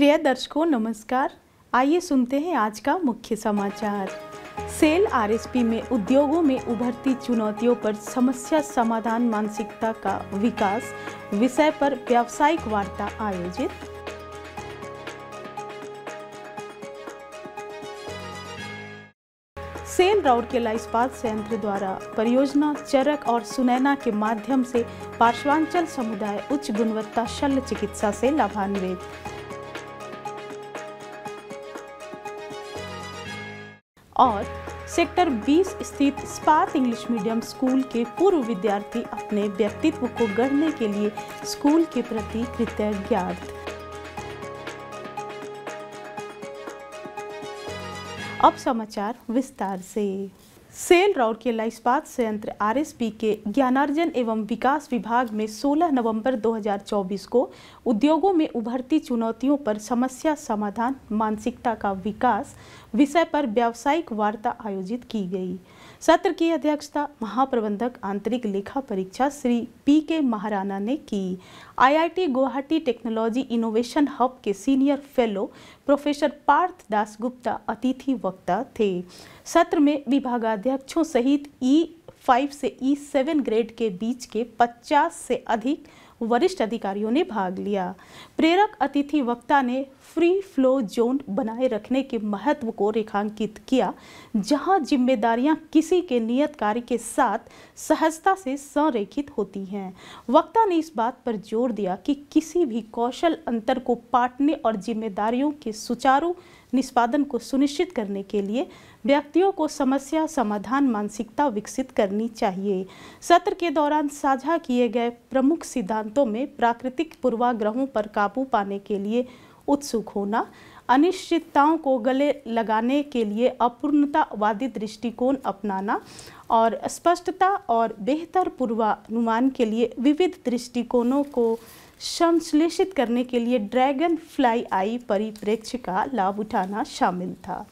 प्रिय दर्शकों नमस्कार आइए सुनते हैं आज का मुख्य समाचार सेल आरएसपी में उद्योगों में उभरती चुनौतियों पर समस्या समाधान मानसिकता का विकास विषय पर व्यावसायिक वार्ता आयोजित सेल राउरकेला इस्पात संयंत्र द्वारा परियोजना चरक और सुनैना के माध्यम से पार्श्वांचल समुदाय उच्च गुणवत्ता शल्य चिकित्सा से लाभान्वित और सेक्टर 20 स्थित स्पात इंग्लिश मीडियम स्कूल के पूर्व विद्यार्थी अपने व्यक्तित्व को गढ़ने के लिए स्कूल के प्रति कृतज्ञ अब समाचार विस्तार से सेल राउरकेला इस्पात संयंत्र पी के ज्ञानार्जन एवं विकास विभाग में 16 नवंबर 2024 को उद्योगों में उभरती चुनौतियों पर समस्या समाधान मानसिकता का विकास विषय पर व्यावसायिक वार्ता आयोजित की गई सत्र की अध्यक्षता महाप्रबंधक आंतरिक लेखा परीक्षा श्री पी के महाराणा ने की IIT Guwahati technology innovation hub के senior fellow professor Partha Das Gupta अतिथि वक्ता थे सत्र में विभागाध्यक्षों सहित ई फाइव से ई सेवन ग्रेड के बीच के पचास से अधिक वरिष्ठ अधिकारियों ने भाग लिया प्रेरक अतिथि वक्ता ने फ्री फ्लो जोन बनाए रखने के महत्व को रेखांकित किया जहां जिम्मेदारियां किसी के नियत कार्य के साथ सहजता से संरेखित होती हैं वक्ता ने इस बात पर जोर दिया कि किसी भी कौशल अंतर को पाटने और जिम्मेदारियों के सुचारू निष्पादन को सुनिश्चित करने के लिए व्यक्तियों को समस्या समाधान मानसिकता विकसित करनी चाहिए सत्र के दौरान साझा किए गए प्रमुख सिद्धांतों में प्राकृतिक पूर्वाग्रहों पर काबू पाने के लिए उत्सुक होना अनिश्चितताओं को गले लगाने के लिए अपूर्णतावादी दृष्टिकोण अपनाना और स्पष्टता और बेहतर पूर्वानुमान के लिए विविध दृष्टिकोणों को संश्लेषित करने के लिए ड्रैगन फ्लाई आई परिप्रेक्ष्य का लाभ उठाना शामिल था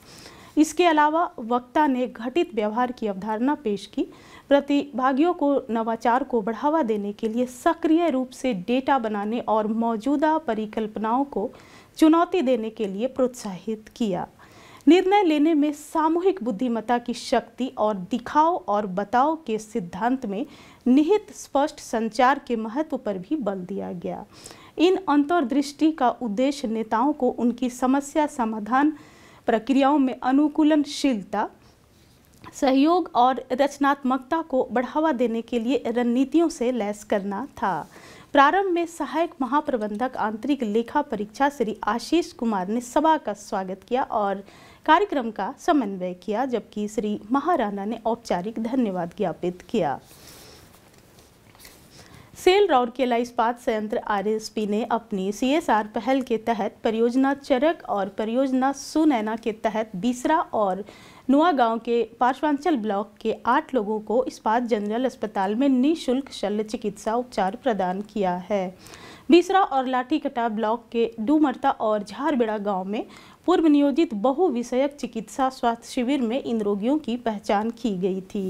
इसके अलावा वक्ता ने घटित व्यवहार की अवधारणा पेश की प्रतिभागियों को नवाचार को बढ़ावा देने के लिए सक्रिय रूप से डेटा बनाने और मौजूदा परिकल्पनाओं को चुनौती देने के लिए प्रोत्साहित किया निर्णय लेने में सामूहिक बुद्धिमत्ता की शक्ति और दिखाओ और बताओ के सिद्धांत में निहित स्पष्ट संचार के महत्व पर भी बल दिया गया इन अंतर्दृष्टि का उद्देश्य नेताओं को उनकी समस्या समाधान प्रक्रियाओं में अनुकूलनशीलता सहयोग और रचनात्मकता को बढ़ावा देने के लिए रणनीतियों से लैस करना था प्रारंभ में सहायक महाप्रबंधक आंतरिक लेखा परीक्षा श्री आशीष कुमार ने सभा का स्वागत किया और कार्यक्रम का समन्वय किया जबकि श्री महाराणा ने औपचारिक धन्यवाद ज्ञापित किया सेल राउरकेला इस्पात संयंत्र आरएसपी ने अपनी सीएसआर पहल के तहत परियोजना चरक और परियोजना सुनैना के तहत बीसरा और नुआ गांव के पार्श्वांचल ब्लॉक के आठ लोगों को इस्पात जनरल अस्पताल में निशुल्क शल्य चिकित्सा उपचार प्रदान किया है बीसरा और लाठीकटा ब्लॉक के डूमरता और झारबेड़ा गांव में पूर्व नियोजित बहुविषयक चिकित्सा स्वास्थ्य शिविर में इन रोगियों की पहचान की गई थी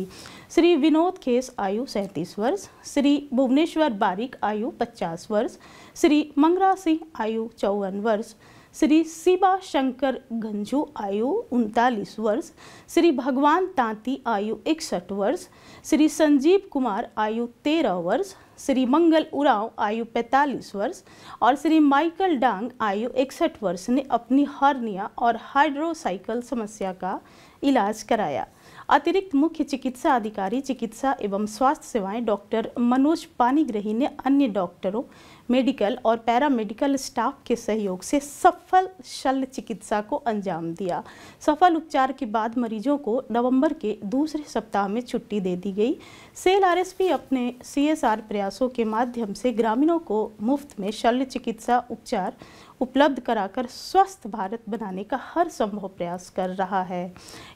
श्री विनोद खेस आयु सैंतीस वर्ष श्री भुवनेश्वर बारिक आयु पचास वर्ष श्री मंगरा सिंह आयु चौवन वर्ष श्री शिवा शंकर गंजू आयु उनतालीस वर्ष श्री भगवान तांती आयु इकसठ वर्ष श्री संजीव कुमार आयु तेरह वर्ष श्री मंगल उराव आयु 45 वर्ष और श्री माइकल डांग आयु इकसठ वर्ष ने अपनी हार्निया और हाइड्रोसाइकल समस्या का इलाज कराया अतिरिक्त मुख्य चिकित्सा अधिकारी चिकित्सा एवं स्वास्थ्य सेवाएं डॉक्टर मनोज पानीग्रही ने अन्य डॉक्टरों मेडिकल और पैरामेडिकल स्टाफ के सहयोग से सफल शल्य चिकित्सा को अंजाम दिया सफल उपचार के बाद मरीजों को नवंबर के दूसरे सप्ताह में छुट्टी दे दी गई सेल आरएसपी अपने सीएसआर प्रयास प्रयासों के माध्यम से ग्रामीणों को मुफ्त में शल्य चिकित्सा उपचार उपलब्ध कराकर स्वस्थ भारत बनाने का हर संभव प्रयास कर रहा है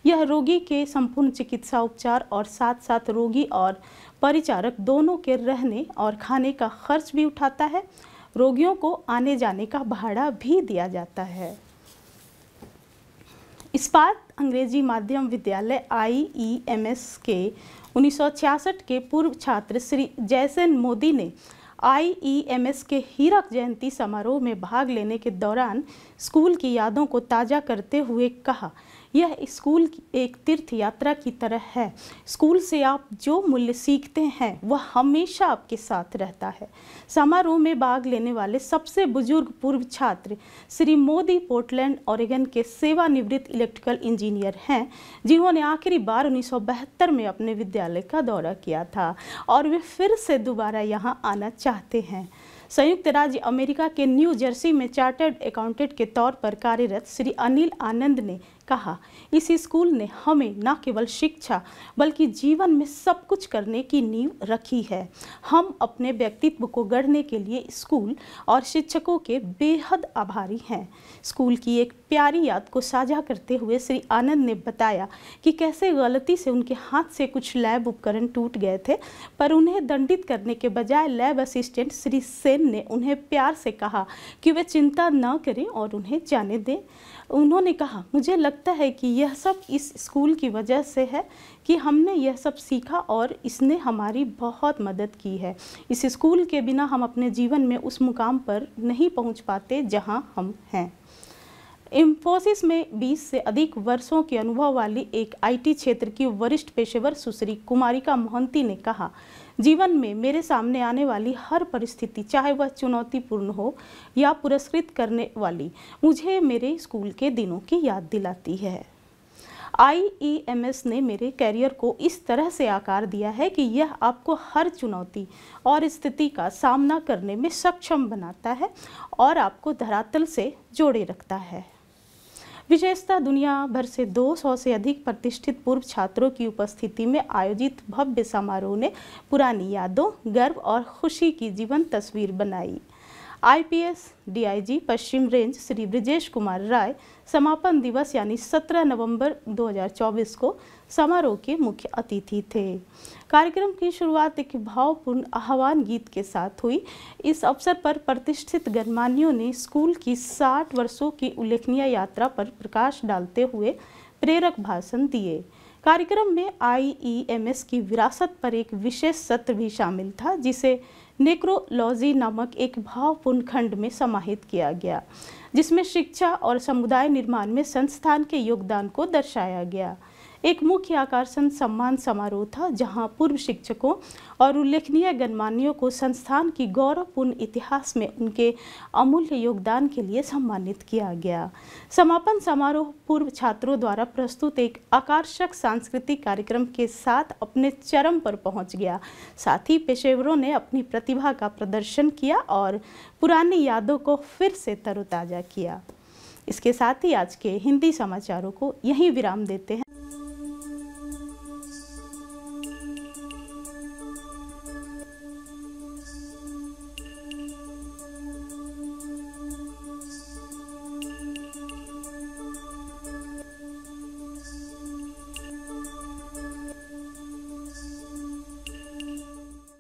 यह रोगी के संपूर्ण चिकित्सा उपचार और साथ साथ रोगी और परिचारक दोनों के रहने और खाने का खर्च भी उठाता है रोगियों को आने जाने का भाड़ा भी दिया जाता है इस्पात अंग्रेजी माध्यम विद्यालय आई ई एम एस के उन्नीस के पूर्व छात्र श्री जयसेन मोदी ने आई ई एम एस के हीरक जयंती समारोह में भाग लेने के दौरान स्कूल की यादों को ताज़ा करते हुए कहा यह स्कूल एक तीर्थ यात्रा की तरह है स्कूल से आप जो मूल्य सीखते हैं वह हमेशा आपके साथ रहता है समारोह में भाग लेने वाले सबसे बुजुर्ग पूर्व छात्र श्री मोदी पोर्टलैंड ओरेगन के सेवानिवृत्त इलेक्ट्रिकल इंजीनियर हैं जिन्होंने आखिरी बार उन्नीस में अपने विद्यालय का दौरा किया था और वे फिर से दोबारा यहाँ आना चाहते हैं संयुक्त राज्य अमेरिका के न्यू जर्सी में चार्टर्ड अकाउंटेंट के तौर पर कार्यरत श्री अनिल आनंद ने कहा इस स्कूल ने हमें न केवल शिक्षा बल्कि जीवन में सब कुछ करने की नींव रखी है हम अपने व्यक्तित्व को गढ़ने के लिए स्कूल और शिक्षकों के बेहद आभारी हैं स्कूल की एक प्यारी याद को साझा करते हुए श्री आनंद ने बताया कि कैसे गलती से उनके हाथ से कुछ लैब उपकरण टूट गए थे पर उन्हें दंडित करने के बजाय लैब असिस्टेंट श्री सेन सेन ने उन्हें प्यार से कहा कि वे चिंता न करें और उन्हें जाने दें उन्होंने कहा मुझे लगता है कि यह सब इस स्कूल की वजह से है कि हमने यह सब सीखा और इसने हमारी बहुत मदद की है इस स्कूल के बिना हम अपने जीवन में उस मुकाम पर नहीं पहुंच पाते जहां हम हैं इम्फोसिस में 20 से अधिक वर्षों के अनुभव वाली एक आईटी क्षेत्र की वरिष्ठ पेशेवर सुश्री कुमारिका मोहंती ने कहा जीवन में मेरे सामने आने वाली हर परिस्थिति चाहे वह चुनौतीपूर्ण हो या पुरस्कृत करने वाली मुझे मेरे स्कूल के दिनों की याद दिलाती है आई ने मेरे कैरियर को इस तरह से आकार दिया है कि यह आपको हर चुनौती और स्थिति का सामना करने में सक्षम बनाता है और आपको धरातल से जोड़े रखता है विशेषता दुनिया भर से 200 से अधिक प्रतिष्ठित पूर्व छात्रों की उपस्थिति में आयोजित भव्य समारोह ने पुरानी यादों गर्व और खुशी की जीवन तस्वीर बनाई आईपीएस डीआईजी पश्चिम रेंज श्री ब्रिजेश कुमार राय समापन दिवस यानी 17 नवंबर 2024 को समारोह के मुख्य अतिथि थे कार्यक्रम की शुरुआत एक भावपूर्ण आह्वान गीत के साथ हुई इस अवसर पर प्रतिष्ठित गणमान्यों ने स्कूल की 60 वर्षों की उल्लेखनीय यात्रा पर प्रकाश डालते हुए प्रेरक भाषण दिए कार्यक्रम में आईईएमएस की विरासत पर एक विशेष सत्र भी शामिल था जिसे नेक्रोलॉजी नामक एक भावपूर्ण खंड में समाहित किया गया जिसमें शिक्षा और समुदाय निर्माण में संस्थान के योगदान को दर्शाया गया एक मुख्य आकर्षण सम्मान समारोह था जहां पूर्व शिक्षकों और उल्लेखनीय गणमान्यों को संस्थान की गौरवपूर्ण इतिहास में उनके अमूल्य योगदान के लिए सम्मानित किया गया समापन समारोह पूर्व छात्रों द्वारा प्रस्तुत एक आकर्षक सांस्कृतिक कार्यक्रम के साथ अपने चरम पर पहुंच गया साथ ही पेशेवरों ने अपनी प्रतिभा का प्रदर्शन किया और पुरानी यादों को फिर से तरोताज़ा किया इसके साथ ही आज के हिंदी समाचारों को यहीं विराम देते हैं